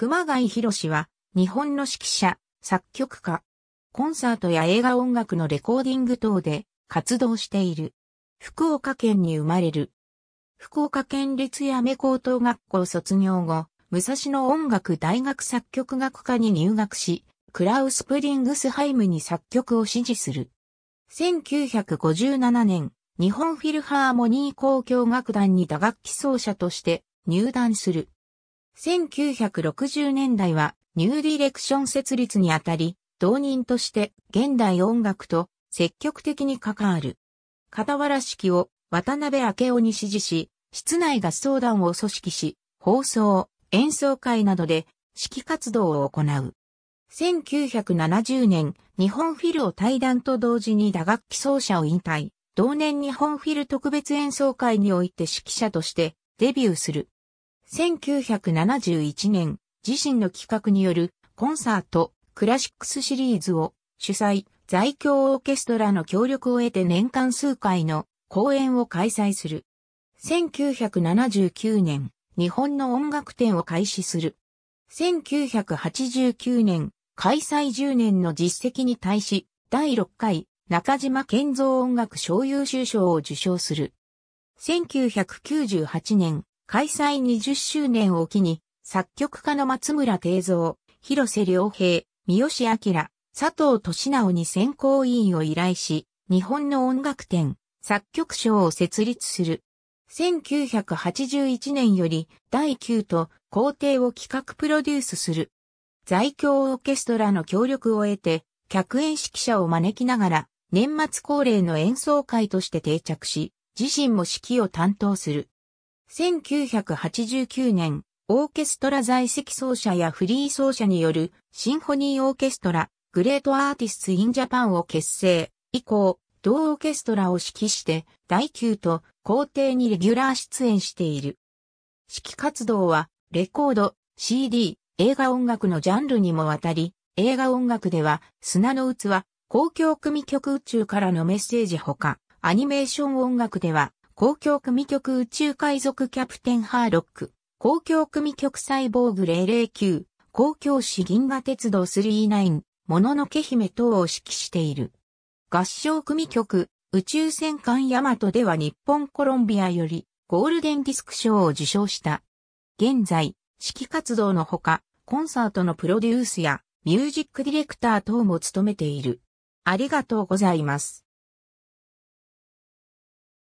熊谷博士は、日本の指揮者、作曲家。コンサートや映画音楽のレコーディング等で活動している。福岡県に生まれる。福岡県立八女高等学校卒業後、武蔵野音楽大学作曲学科に入学し、クラウス・プリングスハイムに作曲を指示する。1957年、日本フィルハーモニー交響楽団に打楽器奏者として入団する。1960年代はニューディレクション設立にあたり、同人として現代音楽と積極的に関わる。片原式を渡辺明夫に指示し、室内合奏団を組織し、放送、演奏会などで指揮活動を行う。1970年、日本フィルを退団と同時に打楽器奏者を引退。同年日本フィル特別演奏会において指揮者としてデビューする。1971年、自身の企画によるコンサート、クラシックスシリーズを主催、在京オーケストラの協力を得て年間数回の公演を開催する。1979年、日本の音楽展を開始する。1989年、開催10年の実績に対し、第6回、中島健造音楽賞優秀賞を受賞する。1998年、開催20周年を機に、作曲家の松村定蔵、広瀬良平、三好明、佐藤俊直に選考委員を依頼し、日本の音楽展、作曲賞を設立する。1981年より第9と皇帝を企画プロデュースする。在京オーケストラの協力を得て、客演指揮者を招きながら、年末恒例の演奏会として定着し、自身も指揮を担当する。1989年、オーケストラ在籍奏者やフリー奏者によるシンフォニーオーケストラ、グレートアーティスツ・イン・ジャパンを結成。以降、同オーケストラを指揮して、第9と皇帝にレギュラー出演している。指揮活動は、レコード、CD、映画音楽のジャンルにもわたり、映画音楽では、砂の器、公共組曲宇宙からのメッセージほか、アニメーション音楽では、公共組局宇宙海賊キャプテンハーロック、公共組局サイボーグ009、公共市銀河鉄道39、もののけ姫等を指揮している。合唱組曲、宇宙戦艦ヤマトでは日本コロンビアよりゴールデンディスク賞を受賞した。現在、指揮活動のほか、コンサートのプロデュースやミュージックディレクター等も務めている。ありがとうございます。